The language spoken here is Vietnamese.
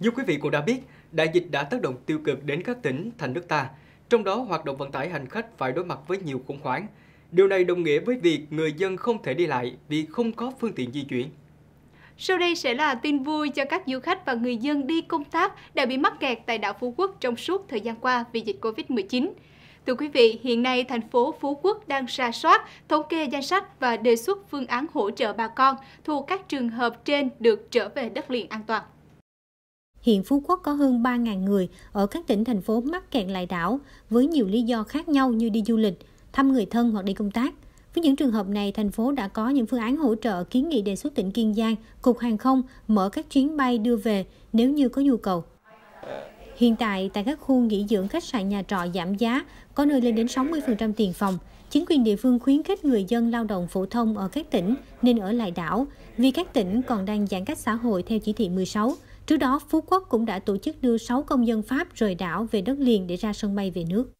Như quý vị cũng đã biết, đại dịch đã tác động tiêu cực đến các tỉnh, thành nước ta, trong đó hoạt động vận tải hành khách phải đối mặt với nhiều khủng hoảng. Điều này đồng nghĩa với việc người dân không thể đi lại vì không có phương tiện di chuyển. Sau đây sẽ là tin vui cho các du khách và người dân đi công tác đã bị mắc kẹt tại đảo Phú Quốc trong suốt thời gian qua vì dịch Covid-19. Thưa quý vị, hiện nay thành phố Phú Quốc đang ra soát, thống kê danh sách và đề xuất phương án hỗ trợ bà con thuộc các trường hợp trên được trở về đất liền an toàn. Hiện Phú Quốc có hơn 3.000 người ở các tỉnh thành phố mắc kẹt lại đảo với nhiều lý do khác nhau như đi du lịch, thăm người thân hoặc đi công tác. Với những trường hợp này, thành phố đã có những phương án hỗ trợ kiến nghị đề xuất tỉnh Kiên Giang, Cục Hàng không mở các chuyến bay đưa về nếu như có nhu cầu. Hiện tại, tại các khu nghỉ dưỡng khách sạn nhà trọ giảm giá, có nơi lên đến 60% tiền phòng. Chính quyền địa phương khuyến khích người dân lao động phổ thông ở các tỉnh nên ở lại đảo, vì các tỉnh còn đang giãn cách xã hội theo chỉ thị 16. Trước đó, Phú Quốc cũng đã tổ chức đưa 6 công dân Pháp rời đảo về đất liền để ra sân bay về nước.